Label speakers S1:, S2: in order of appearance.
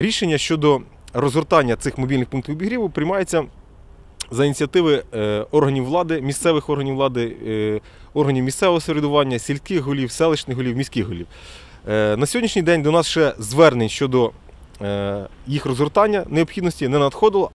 S1: Рішення щодо розгортання цих мобільних пунктів обігріву приймається за ініціативи е, органів влади, місцевих органів влади, е, органів місцевого середування, сільських голів, селищних голів, міських голів. Е, на сьогоднішній день до нас ще звернень щодо їх розгортання необхідності не надходило.